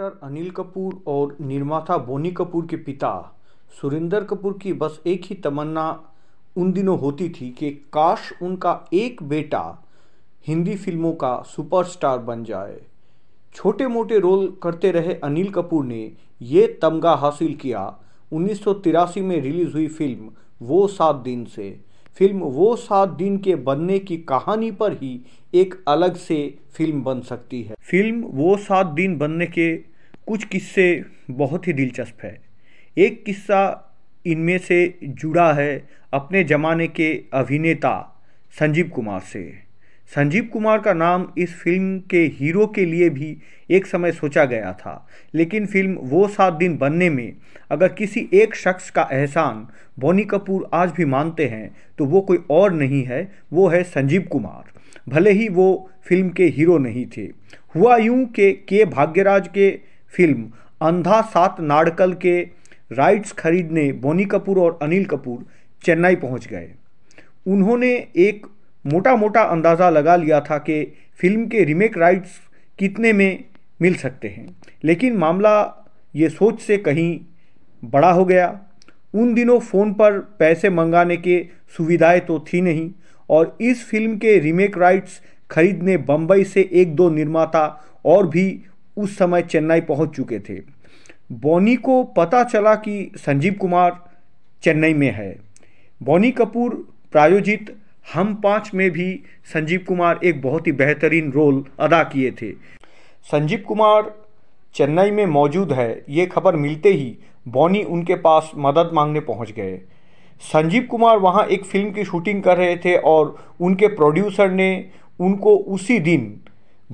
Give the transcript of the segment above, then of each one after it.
actor Anil Kapoor और निर्माता बोनी कपूर के पिता सुरेंद्र कपूर की बस एक ही तमन्ना उन दिनों होती थी कि काश उनका एक बेटा हिंदी फिल्मों का सुपरस्टार बन जाए छोटे मोटे रोल करते रहे अनिल कपूर ने ये तमगा हासिल किया उन्नीस में रिलीज़ हुई फिल्म वो सात दिन से फिल्म वो सात दिन के बनने की कहानी पर ही एक अलग से फिल्म बन सकती है फिल्म वो सात दिन बनने के कुछ किस्से बहुत ही दिलचस्प है एक किस्सा इनमें से जुड़ा है अपने ज़माने के अभिनेता संजीव कुमार से संजीव कुमार का नाम इस फिल्म के हीरो के लिए भी एक समय सोचा गया था लेकिन फिल्म वो सात दिन बनने में अगर किसी एक शख्स का एहसान बोनी कपूर आज भी मानते हैं तो वो कोई और नहीं है वो है संजीव कुमार भले ही वो फिल्म के हीरो नहीं थे हुआ यूं के के भाग्यराज के फिल्म अंधा सात नाड़कल के राइट्स खरीदने बोनी कपूर और अनिल कपूर चेन्नई पहुंच गए उन्होंने एक मोटा मोटा अंदाज़ा लगा लिया था कि फिल्म के रीमेक राइट्स कितने में मिल सकते हैं लेकिन मामला ये सोच से कहीं बड़ा हो गया उन दिनों फ़ोन पर पैसे मंगाने के सुविधाएं तो थी नहीं और इस फिल्म के रीमेक राइट्स खरीदने बम्बई से एक दो निर्माता और भी उस समय चेन्नई पहुंच चुके थे बॉनी को पता चला कि संजीव कुमार चेन्नई में है बॉनी कपूर प्रायोजित हम पाँच में भी संजीव कुमार एक बहुत ही बेहतरीन रोल अदा किए थे संजीव कुमार चेन्नई में मौजूद है ये खबर मिलते ही बॉनी उनके पास मदद मांगने पहुंच गए संजीव कुमार वहां एक फिल्म की शूटिंग कर रहे थे और उनके प्रोड्यूसर ने उनको उसी दिन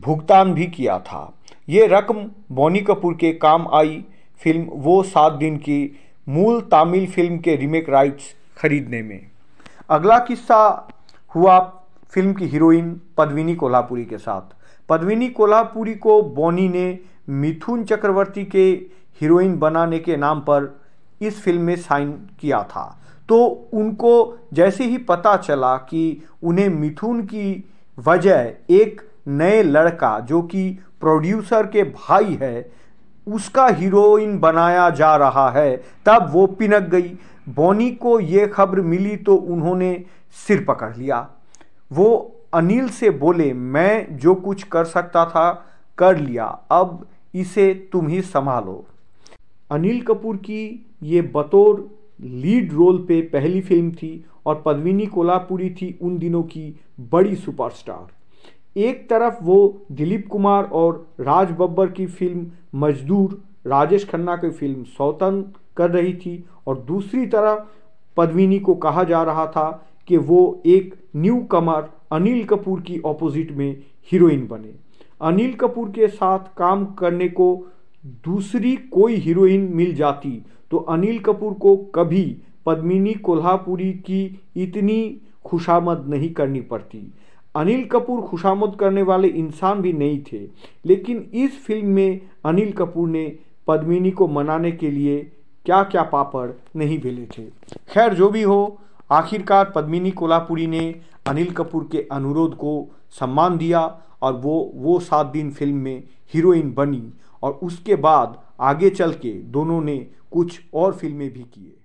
भुगतान भी किया था ये रकम बोनी कपूर के काम आई फिल्म वो सात दिन की मूल तमिल फिल्म के रीमेक राइट्स खरीदने में अगला किस्सा हुआ फिल्म की हीरोइन पद्मिनी कोल्हापुरी के साथ पद्मिनी कोल्हापुरी को बोनी ने मिथुन चक्रवर्ती के हीरोइन बनाने के नाम पर इस फिल्म में साइन किया था तो उनको जैसे ही पता चला कि उन्हें मिथुन की वजह एक नए लड़का जो कि प्रोड्यूसर के भाई है उसका हीरोइन बनाया जा रहा है तब वो पिनक गई बोनी को ये खबर मिली तो उन्होंने सिर पकड़ लिया वो अनिल से बोले मैं जो कुछ कर सकता था कर लिया अब इसे तुम ही संभालो अनिल कपूर की ये बतौर लीड रोल पे पहली फिल्म थी और पद्मिनी कोल्हापुरी थी उन दिनों की बड़ी सुपरस्टार एक तरफ वो दिलीप कुमार और राज बब्बर की फिल्म मजदूर राजेश खन्ना की फिल्म सौतन कर रही थी और दूसरी तरफ पद्मिनी को कहा जा रहा था कि वो एक न्यू कमर अनिल कपूर की ऑपोजिट में हीरोइन बने अनिल कपूर के साथ काम करने को दूसरी कोई हीरोइन मिल जाती तो अनिल कपूर को कभी पद्मिनी कोल्हापुरी की इतनी खुशामद नहीं करनी पड़ती अनिल कपूर खुशामद करने वाले इंसान भी नहीं थे लेकिन इस फिल्म में अनिल कपूर ने पद्मिनी को मनाने के लिए क्या क्या पापड़ नहीं भेले थे खैर जो भी हो आखिरकार पद्मिनी कोलापुरी ने अनिल कपूर के अनुरोध को सम्मान दिया और वो वो सात दिन फिल्म में हीरोइन बनी और उसके बाद आगे चल के दोनों ने कुछ और फिल्में भी किए